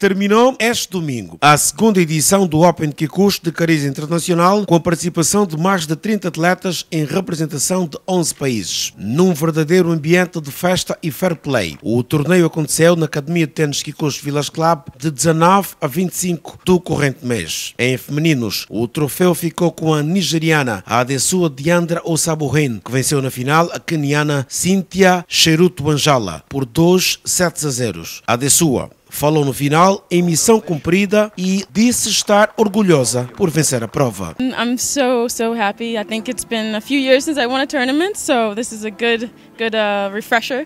terminou este domingo a segunda edição do Open Kikus de cariz internacional, com a participação de mais de 30 atletas em representação de 11 países, num verdadeiro ambiente de festa e fair play. O torneio aconteceu na Academia de Tênis Kikus Vilas Club de 19 a 25 do corrente mês. Em femininos, o troféu ficou com a nigeriana Adesua Diandra Osabuhin, que venceu na final a keniana Cynthia Cheruto Anjala por 2 7 a 0. Adesua Falou no final em missão cumprida e disse estar orgulhosa por vencer a prova. Mm, I'm so so happy. I think it's been a few years since I won a tournament, so this is a good good uh, refresher.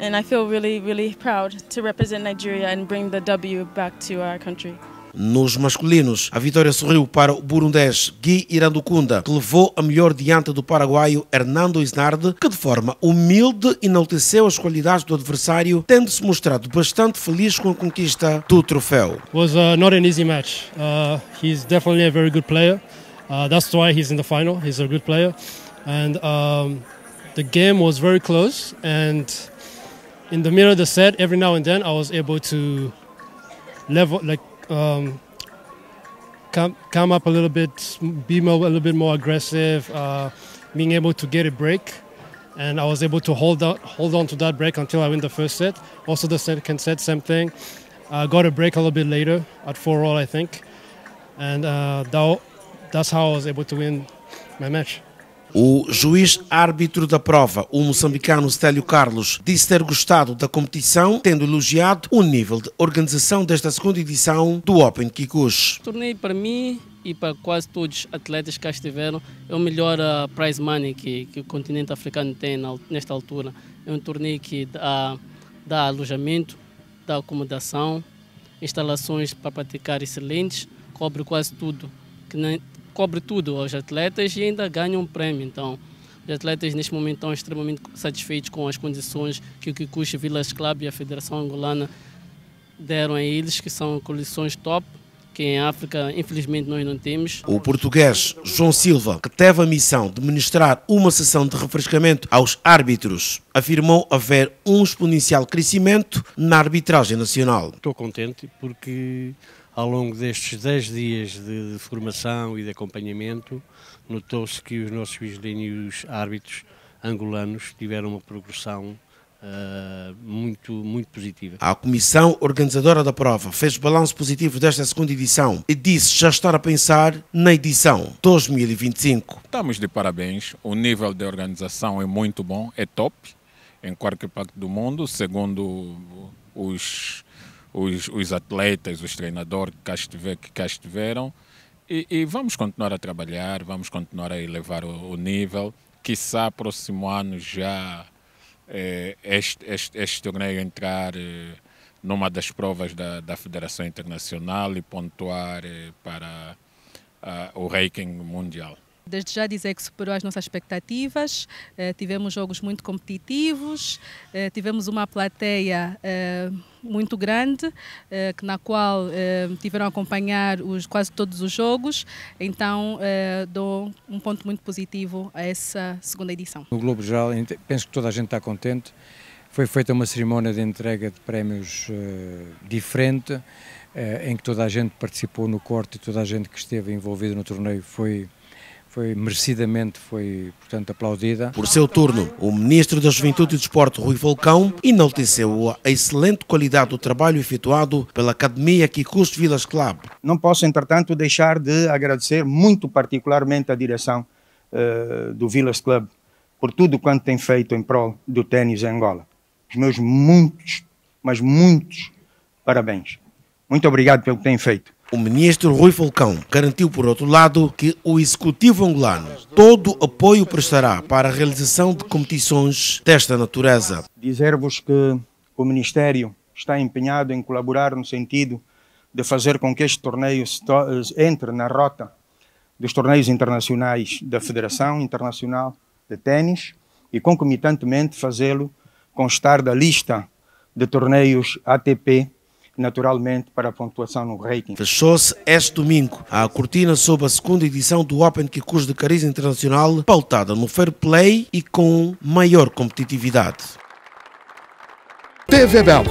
And I feel really, really proud to represent Nigeria and bring the W back to our country. Nos masculinos, a vitória sorriu para o burundês Gui Irandukunda, que levou a melhor diante do paraguaio Hernando Isnard, que de forma humilde enalteceu as qualidades do adversário, tendo-se mostrado bastante feliz com a conquista do troféu. Was uh, not an easy match. Uh, he's definitely a very good player. Uh, that's why he's in the final. He's a good player, and um, the game was very close. And in the middle of the set, every now and then, I was able to level like um, come come up a little bit, be more, a little bit more aggressive, uh, being able to get a break, and I was able to hold out, hold on to that break until I win the first set. Also, the second set, same thing. I got a break a little bit later at four all, I think, and uh, that, that's how I was able to win my match. O juiz árbitro da prova, o moçambicano Stélio Carlos, disse ter gostado da competição, tendo elogiado o nível de organização desta segunda edição do Open Kikus. O torneio para mim e para quase todos os atletas que estiveram é o melhor uh, prize money que, que, o continente africano tem na, nesta altura. É um torneio que dá, dá alojamento, dá acomodação, instalações para praticar excelentes, cobre quase tudo que, nem, cobre tudo aos atletas e ainda ganha um prêmio. Então, os atletas neste momento estão extremamente satisfeitos com as condições que o Kikuchi Villas Club e a Federação Angolana deram a eles, que são condições top que em África infelizmente nós não temos. O português João Silva, que teve a missão de ministrar uma sessão de refrescamento aos árbitros, afirmou haver um exponencial crescimento na arbitragem nacional. Estou contente porque ao longo destes 10 dias de, formação e de acompanhamento, notou-se que os nossos vigilinhos árbitros angolanos tiveram uma progressão eh, muito, muito positiva. A comissão organizadora da prova fez balanço positivo desta segunda edição e disse já estar a pensar na edição 2025. Estamos de parabéns, o nível de organização é muito bom, é top, em qualquer parte do mundo, segundo os, os, os atletas, os treinadores que cá, estiver, que cá estiveram. E, e, vamos continuar a trabalhar, vamos continuar a elevar o, o nível. Quizá próximo ano já eh, este, este, este torneio entrar eh, numa das provas da, da Federação Internacional e pontuar eh, para ah, o ranking mundial. Desde já dizer que superou as nossas expectativas, eh, tivemos jogos muito competitivos, eh, tivemos uma plateia eh, muito grande, que na qual tiveram a acompanhar os, quase todos os jogos, então dou um ponto muito positivo a essa segunda edição. No Globo Geral, penso que toda a gente está contente, foi feita uma cerimónia de entrega de prémios diferente, em que toda a gente participou no corte, e toda a gente que esteve envolvida no torneio foi foi merecidamente foi, portanto, aplaudida. Por seu turno, o Ministro da Juventude e Desporto, Rui Volcão, enalteceu a excelente qualidade do trabalho efetuado pela Academia Kikus Vilas Club. Não posso, entretanto, deixar de agradecer muito particularmente à direção uh, do Vilas Club por tudo quanto tem feito em prol do ténis em Angola. Os meus muitos, mas muitos parabéns. Muito obrigado pelo que têm feito. O ministro Rui Falcão garantiu, por outro lado, que o executivo angolano todo apoio prestará para a realização de competições desta natureza. Dizer-vos que o Ministério está empenhado em colaborar no sentido de fazer com que este torneio entre na rota dos torneios internacionais da Federação Internacional de Tênis e, concomitantemente, fazê-lo constar da lista de torneios ATP naturalmente para a pontuação no ranking. Fechou-se este domingo a cortina sob a segunda edição do Open Kikus de Cariz Internacional, pautada no fair play e com maior competitividade. TV Belas.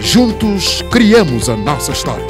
Juntos criamos a nossa história.